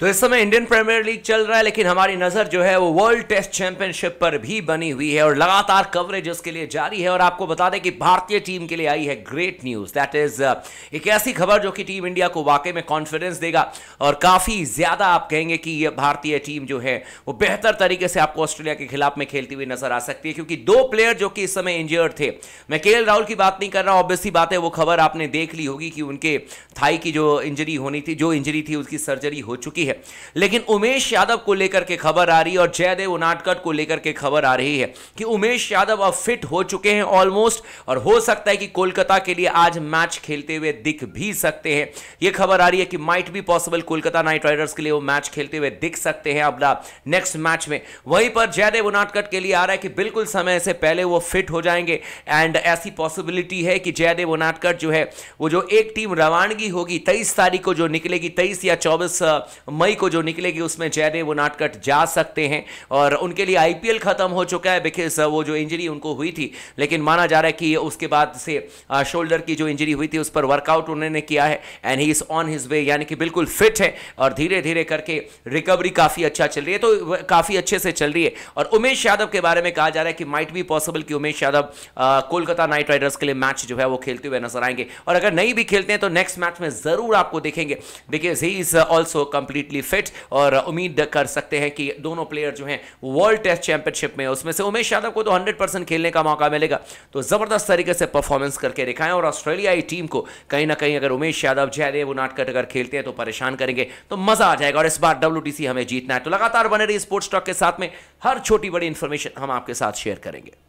तो इस समय इंडियन प्रीमियर लीग चल रहा है लेकिन हमारी नज़र जो है वो वर्ल्ड टेस्ट चैंपियनशिप पर भी बनी हुई है और लगातार कवरेज उसके लिए जारी है और आपको बता दें कि भारतीय टीम के लिए आई है ग्रेट न्यूज़ दैट इज़ एक ऐसी खबर जो कि टीम इंडिया को वाकई में कॉन्फिडेंस देगा और काफ़ी ज़्यादा आप कहेंगे कि यह भारतीय टीम जो है वो बेहतर तरीके से आपको ऑस्ट्रेलिया के खिलाफ में खेलती हुई नजर आ सकती है क्योंकि दो प्लेयर जो कि इस समय इंजर्ड थे मैं के राहुल की बात नहीं कर रहा हूँ ऑब्वियसली बात है वो खबर आपने देख ली होगी कि उनके थाई की जो इंजरी होनी थी जो इंजरी थी उसकी सर्जरी हो चुकी है है लेकिन उमेश यादव को लेकर के खबर आ रही है और जयदेव उनाटकट को लेकर के खबर आ रही है कि उमेश यादव अब फिट हो चुके हैं ऑलमोस्ट और हो सकता है कि कोलकाता के लिए आज मैच खेलते हुए दिख भी सकते हैं यह खबर आ रही है कि माइट भी पॉसिबल कोलकाता नाइट राइडर्स के लिए वो मैच खेलते हुए दिख सकते हैं अब नेक्स्ट मैच में वहीं पर जयदेव उनाटकट के लिए आ रहा है कि बिल्कुल समय से पहले वो फिट हो जाएंगे एंड ऐसी पॉसिबिलिटी है कि जयदेव उनाटकट जो है वो जो एक टीम रवानगी होगी तेईस तारीख को जो निकलेगी तेईस या चौबीस मई को जो निकलेगी उसमें जयदेव नाटकट जा सकते हैं और उनके लिए आईपीएल खत्म हो चुका है बिकॉज uh, वो जो इंजरी उनको हुई थी लेकिन माना जा रहा है कि उसके बाद से शोल्डर uh, की जो इंजरी हुई थी उस पर वर्कआउट उन्होंने किया है and he is on his way यानी कि बिल्कुल फिट है और धीरे धीरे करके रिकवरी काफ़ी अच्छा चल रही है तो uh, काफ़ी अच्छे से चल रही है और उमेश यादव के बारे में कहा जा रहा है कि माइट बी पॉसिबल कि उमेश यादव कोलकाता नाइट राइडर्स के लिए मैच जो है वो खेलते हुए नजर आएंगे और अगर नहीं भी खेलते हैं तो नेक्स्ट मैच में ज़रूर आपको देखेंगे because he is also complete completely fit और उम्मीद कर सकते हैं कि दोनों प्लेयर जो हैं वर्ल्ड टेस्ट चैंपियनशिप में उसमें से उमेश यादव को तो हंड्रेड परसेंट खेलने का मौका मिलेगा तो ज़बरदस्त तरीके से परफॉर्मेंस करके दिखाएं और ऑस्ट्रेलियाई टीम को कहीं ना कहीं अगर उमेश यादव जयदेव उनाटकट अगर खेलते हैं तो परेशान करेंगे तो मज़ा आ जाएगा और इस बार डब्ल्यू हमें जीतना है तो लगातार बने रही स्पोर्ट्स टॉक के साथ में हर छोटी बड़ी इंफॉर्मेशन हम आपके साथ शेयर करेंगे